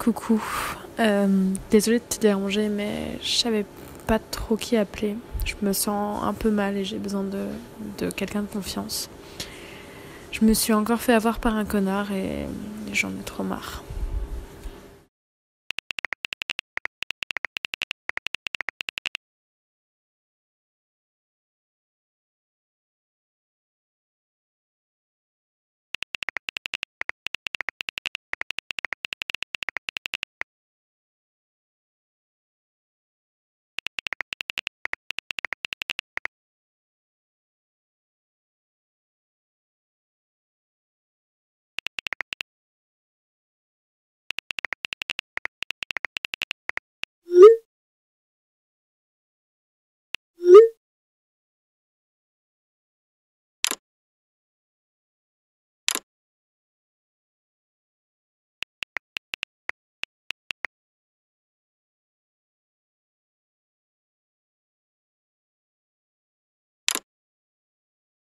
Coucou. Euh, désolée de te déranger, mais je savais pas trop qui appeler. Je me sens un peu mal et j'ai besoin de, de quelqu'un de confiance. Je me suis encore fait avoir par un connard et j'en ai trop marre.